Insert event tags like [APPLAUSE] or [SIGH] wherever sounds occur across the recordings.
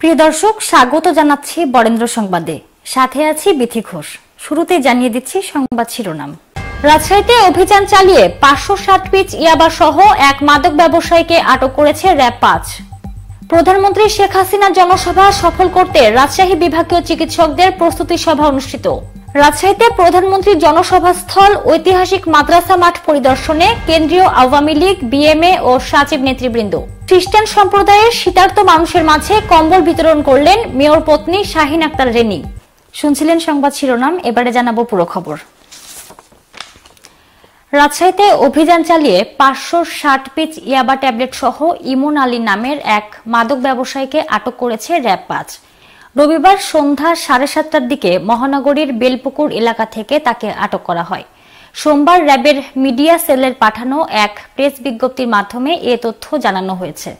প্রিয় দর্শক স্বাগত জানাচ্ছি বরেন্দ্র সংবাদে সাথে আছি বিথি ঘোষ শুরুতে জানিয়ে দিচ্ছি সংবাদ শিরোনাম রাজশাহীতে অভিযান চালিয়ে পাঁচশো ষাট পিচ ইয়াবা সহ এক মাদক ব্যবসায়ীকে আটক করেছে র্যাব পাঁচ প্রধানমন্ত্রী শেখ হাসিনা জনসভা সফল করতে রাজশাহী বিভাগীয় চিকিৎসকদের প্রস্তুতি সভা অনুষ্ঠিত রাজশাহীতে প্রধানমন্ত্রী জনসভাস্থল ঐতিহাসিক মাদ্রাসা মাঠ পরিদর্শনে কেন্দ্রীয় আওয়ামী লীগ বিএমএ ও সাচিব নেতৃবৃন্দ খ্রিস্টান সম্প্রদায়ের শীতার্ত মানুষের মাঝে কম্বল বিতরণ করলেন মেয়র পত্নী শাহিন আক্তার রেনি শুনছিলেন সংবাদ শিরোনাম এবারে জানাবো পুরো খবর রাজশাহীতে অভিযান চালিয়ে পাঁচশো ষাট পিচ ইয়াবা ট্যাবলেট সহ ইমন আলী নামের এক মাদক ব্যবসায়ীকে আটক করেছে র্যাব পাঁচ রবিবার সন্ধ্যা সাড়ে সাতটার দিকে মহানগরীর বেলপুকুর এলাকা থেকে তাকে আটক করা হয় সোমবার র্যাবের মিডিয়া সেলের পাঠানো এক প্রেস বিজ্ঞপ্তির মাধ্যমে এ তথ্য জানানো হয়েছে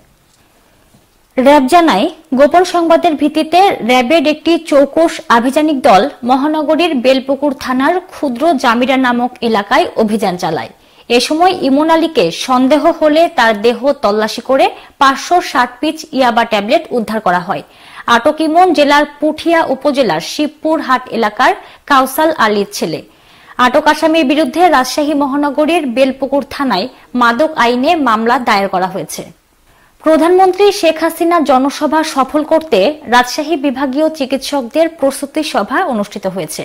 র্যাব জানায় গোপন সংবাদের ভিত্তিতে র্যাবের একটি চৌকস আভিযানিক দল মহানগরীর বেলপুকুর থানার ক্ষুদ্র জামিরা নামক এলাকায় অভিযান চালায় এ সময় ইমন আলীকে সন্দেহ হলে তার দেহ তল্লাশি করে পাঁচশো ষাট পিচ ইয়াবা ট্যাবলেট উদ্ধার করা হয় আটক ইমন জেলার পুঠিয়া উপজেলার শিবপুর হাট এলাকার কাউসাল আলীর ছেলে আটক আসামির বিরুদ্ধে রাজশাহী মহানগরীর বেলপুকুর থানায় মাদক আইনে মামলা দায়ের করা হয়েছে প্রধানমন্ত্রী শেখ হাসিনা জনসভা সফল করতে রাজশাহী বিভাগীয় চিকিৎসকদের প্রস্তুতি সভা অনুষ্ঠিত হয়েছে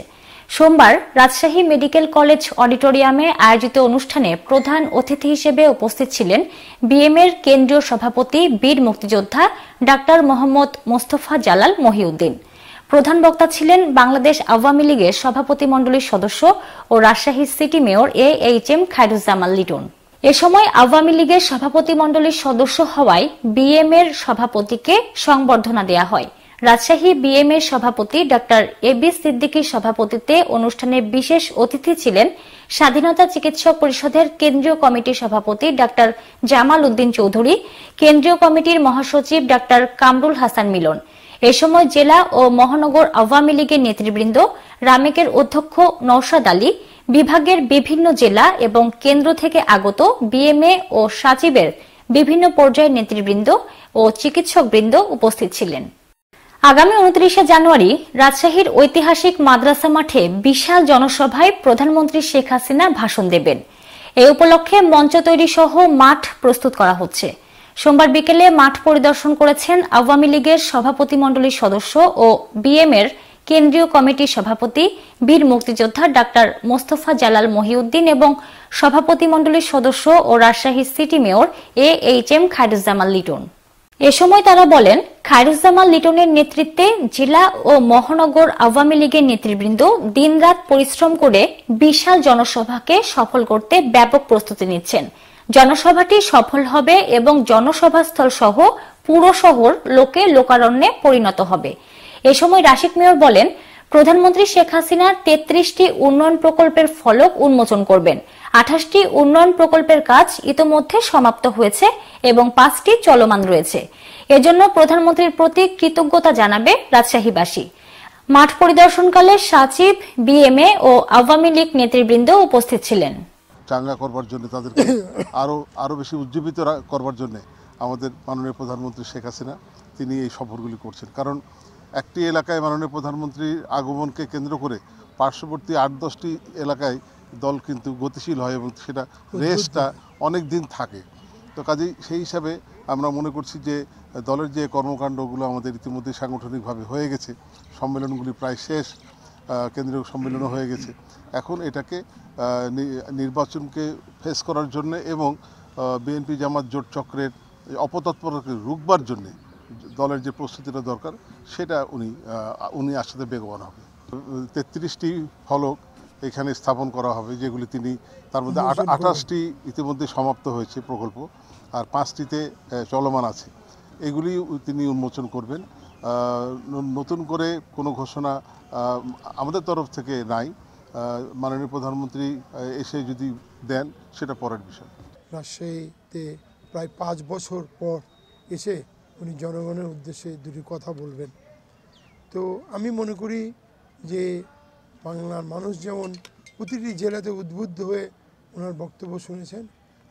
সোমবার রাজশাহী মেডিকেল কলেজ অডিটোরিয়ামে আয়োজিত অনুষ্ঠানে প্রধান অতিথি হিসেবে উপস্থিত ছিলেন বিএমএর কেন্দ্রীয় সভাপতি বীর মুক্তিযোদ্ধা ডাক্তার মোহাম্মদ মোস্তফা জালাল মহিউদ্দিন প্রধান বক্তা ছিলেন বাংলাদেশ আওয়ামী লীগের সভাপতি সভাপতিমণ্ডলীর সদস্য ও Rajshahi city mayor A H M Khairuzzaman Liton এ সময় আওয়ামী লীগের সভাপতি সভাপতিমণ্ডলীর সদস্য হওয়ায় বিএম এর সভাপতিকে সংবর্ধনা দেয়া হয় রাজশাহী বিএম এর সভাপতি ডক্টর এ বি সিদ্দিকীর সভাপতিত্বে অনুষ্ঠানে বিশেষ অতিথি ছিলেন স্বাধীনতা চিকিৎসক পরিষদের কেন্দ্রীয় কমিটির সভাপতি ডাক্তার জামাল উদ্দিন চৌধুরী কেন্দ্রীয় কমিটির মহাসচিব ডাক্তার কামরুল হাসান মিলন এ সময় জেলা ও মহানগর আওয়ামী লীগের নেতৃবৃন্দ রামেকের অধ্যক্ষ নৌশাদ আলী বিভাগের বিভিন্ন জেলা এবং কেন্দ্র থেকে আগত বিএমএ ও সাচিবের বিভিন্ন পর্যায়ের নেতৃবৃন্দ ও চিকিৎসকবৃন্দ উপস্থিত ছিলেন আগামী উনত্রিশে জানুয়ারি রাজশাহীর ঐতিহাসিক মাদ্রাসা মাঠে বিশাল জনসভায় প্রধানমন্ত্রী শেখ হাসিনা ভাষণ দেবেন এ উপলক্ষে মঞ্চ তৈরি সহ মাঠ প্রস্তুত করা হচ্ছে সোমবার বিকেলে মাঠ পরিদর্শন করেছেন আওয়ামী লীগের সভাপতিমণ্ডলী সদস্য ও বিএমএর কেন্দ্রীয় কমিটির সভাপতি বীর মুক্তিযোদ্ধা ডাক্তার মোস্তফা জালাল মহিউদ্দিন এবং সভাপতিমণ্ডলীর সদস্য ও Rajshahi city mayor A H M Khairuzzaman Liton এ সময় তারা বলেন খায়রুজ্জামাল লিটনের নেতৃত্বে জেলা ও মহানগর আওয়ামী লীগের নেতৃবৃন্দ দিনরাত পরিশ্রম করে বিশাল জনসভাকে সফল করতে ব্যাপক প্রস্তুতি নিচ্ছেন জনসভাটি সফল হবে এবং জনসভাস্থল সহ পুরো শহর লোকে লোকারণ্যে পরিণত হবে এ সময় রাশিক মেয়র বলেন প্রধানমন্ত্রী শেখ হাসিনা তেত্রিশটি উন্নয়ন প্রকল্পের ফলক উন্মোচন করবেন আঠাশটি উন্নয়ন প্রকল্পের কাজ ইতোমধ্যে সমাপ্ত হয়েছে এবং পাঁচটি চলমান রয়েছে এজন্য প্রধানমন্ত্রীর প্রতি কৃতজ্ঞতা জানাবে রাজশাহীবাসী মাঠ পরিদর্শনকালে সচিব বিএমএ ও আওয়ামী লীগ নেতৃবৃন্দ উপস্থিত ছিলেন চাঙ্গা করবার জন্য তাদেরকে আরও [COUGHS] আরও বেশি উজ্জীবিত করবার জন্যে আমাদের মাননীয় প্রধানমন্ত্রী শেখ হাসিনা তিনি এই সফরগুলি করছেন কারণ একটি এলাকায় মাননীয় প্রধানমন্ত্রীর আগমনকে কেন্দ্র করে পার্শ্ববর্তী আট দশটি এলাকায় দল কিন্তু গতিশীল হয় এবং সেটা রেসটা অনেক দিন থাকে তো কাজেই সেই হিসাবে আমরা মনে করছি যে দলের যে কর্মকাণ্ডগুলো আমাদের ইতিমধ্যে সাংগঠনিকভাবে হয়ে গেছে সম্মেলনগুলি প্রায় শেষ কেন্দ্রীয় সম্মেলনও হয়ে গেছে এখন এটাকে নির্বাচনকে ফেস করার জন্য এবং বিএনপি জামাত জোট চক্রের অপতৎপরকে রুখবার জন্যে দলের যে প্রস্তুতিটা দরকার সেটা উনি উনি আসতে বেগবান হবে তেত্রিশটি ফলক এখানে স্থাপন করা হবে যেগুলি তিনি তার মধ্যে আঠাশটি ইতিমধ্যে সমাপ্ত হয়েছে প্রকল্প আর পাঁচটিতে চলমান আছে এগুলি তিনি উন্মোচন করবেন নতুন করে কোনো ঘোষণা আমাদের তরফ থেকে নাই মাননীয় প্রধানমন্ত্রী এসে যদি দেন সেটা পরের বিষয় রাজশাহীতে প্রায় পাঁচ বছর পর এসে উনি জনগণের উদ্দেশ্যে দুটি কথা বলবেন তো আমি মনে করি যে বাংলার মানুষ যেমন প্রতিটি জেলাতে উদ্বুদ্ধ হয়ে ওনার বক্তব্য শুনেছেন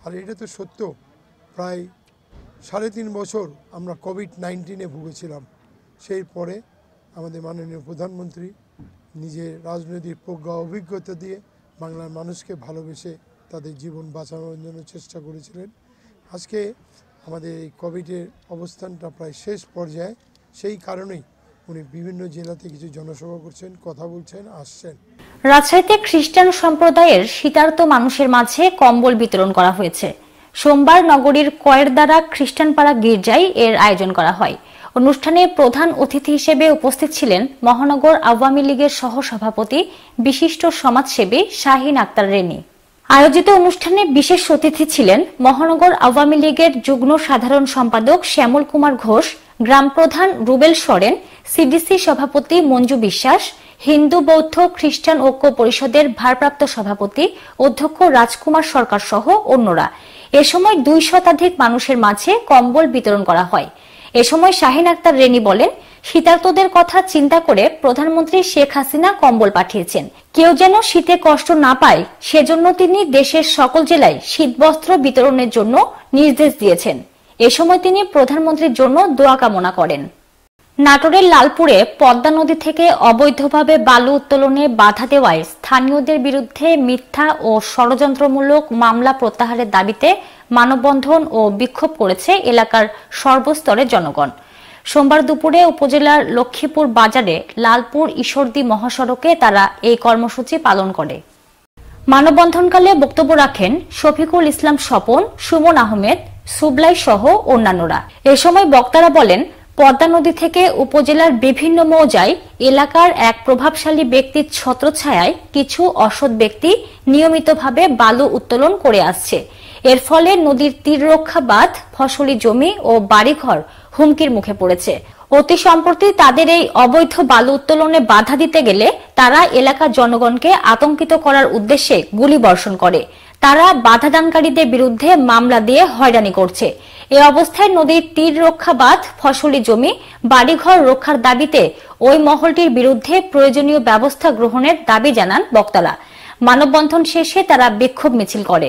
আর এটা তো সত্য প্রায় সাড়ে তিন বছর আমরা কোভিড নাইন্টিনে ভুগেছিলাম সেই পরে আমাদের মাননীয় প্রধানমন্ত্রী নিজের রাজনৈতিক প্রজ্ঞা অভিজ্ঞতা দিয়ে বাংলার মানুষকে ভালোবেসে তাদের জীবন বাঁচানোর জন্য চেষ্টা করেছিলেন আজকে আমাদের এই কোভিডের অবস্থানটা প্রায় শেষ পর্যায়ে সেই কারণেই উনি বিভিন্ন জেলাতে কিছু জনসভা করছেন কথা বলছেন আসছেন রাজশাহীতে খ্রিস্টান সম্প্রদায়ের শীতার্ত মানুষের মাঝে কম্বল বিতরণ করা হয়েছে সোমবার নগরীর কয়ের দ্বারা খ্রিস্টানপাড়া গির্জায় এর আয়োজন করা হয় অনুষ্ঠানে প্রধান অতিথি হিসেবে উপস্থিত ছিলেন মহানগর আওয়ামী লীগের সহসভাপতি বিশিষ্ট সমাজসেবী শাহিন আক্তার রেনি আয়োজিত অনুষ্ঠানে বিশেষ অতিথি ছিলেন মহানগর আওয়ামী লীগের যুগ্ম সাধারণ সম্পাদক শ্যামল কুমার ঘোষ গ্রাম প্রধান রুবেল সরেন সিডিসি সভাপতি মঞ্জু বিশ্বাস হিন্দু বৌদ্ধ খ্রিস্টান ঐক্য পরিষদের ভারপ্রাপ্ত সভাপতি অধ্যক্ষ রাজকুমার সরকার সহ অন্যরা এ সময় দুই শতাধিক মানুষের মাঝে কম্বল বিতরণ করা হয় এ সময় শাহিন আক্তার রেনি বলেন শীতার্তদের কথা চিন্তা করে প্রধানমন্ত্রী শেখ হাসিনা কম্বল পাঠিয়েছেন কেউ যেন শীতে কষ্ট না পায় সেজন্য তিনি দেশের সকল জেলায় শীতবস্ত্র বিতরণের জন্য নির্দেশ দিয়েছেন এ সময় তিনি প্রধানমন্ত্রীর জন্য দোয়া কামনা করেন নাটোরের লালপুরে পদ্মা নদী থেকে অবৈধভাবে বালু উত্তোলনে বাধা দেওয়ায় স্থানীয়দের বিরুদ্ধে মিথ্যা ও ষড়যন্ত্রমূলক মামলা প্রত্যাহারের দাবিতে মানববন্ধন ও বিক্ষোভ করেছে এলাকার সর্বস্তরের জনগণ সোমবার দুপুরে উপজেলার লক্ষ্মীপুর বাজারে লালপুর ঈশ্বরদী মহাসড়কে তারা এই কর্মসূচি পালন করে মানববন্ধনকালে বক্তব্য রাখেন শফিকুল ইসলাম স্বপন সুমন আহমেদ সুবলাই সহ অন্যান্যরা এ সময় বক্তারা বলেন পদ্মা নদী থেকে উপজেলার বিভিন্ন মৌজায় এলাকার এক প্রভাবশালী ব্যক্তির ছত্রছায়ায় কিছু অসৎ ব্যক্তি নিয়মিতভাবে বালু উত্তোলন করে আসছে এর ফলে নদীর তীর রক্ষা বাঁধ ফসলি জমি ও বাড়িঘর হুমকির মুখে পড়েছে অতি সম্প্রতি তাদের এই অবৈধ বালু উত্তোলনে বাধা দিতে গেলে তারা এলাকার জনগণকে আতঙ্কিত করার উদ্দেশ্যে গুলি বর্ষণ করে তারা বাধাদানকারীদের বিরুদ্ধে মামলা দিয়ে হয়রানি করছে এ অবস্থায় নদীর তীর রক্ষা বাঁধ ফসলি জমি বাড়িঘর রক্ষার দাবিতে ওই মহলটির বিরুদ্ধে প্রয়োজনীয় ব্যবস্থা গ্রহণের দাবি জানান বক্তারা মানববন্ধন শেষে তারা বিক্ষোভ মিছিল করে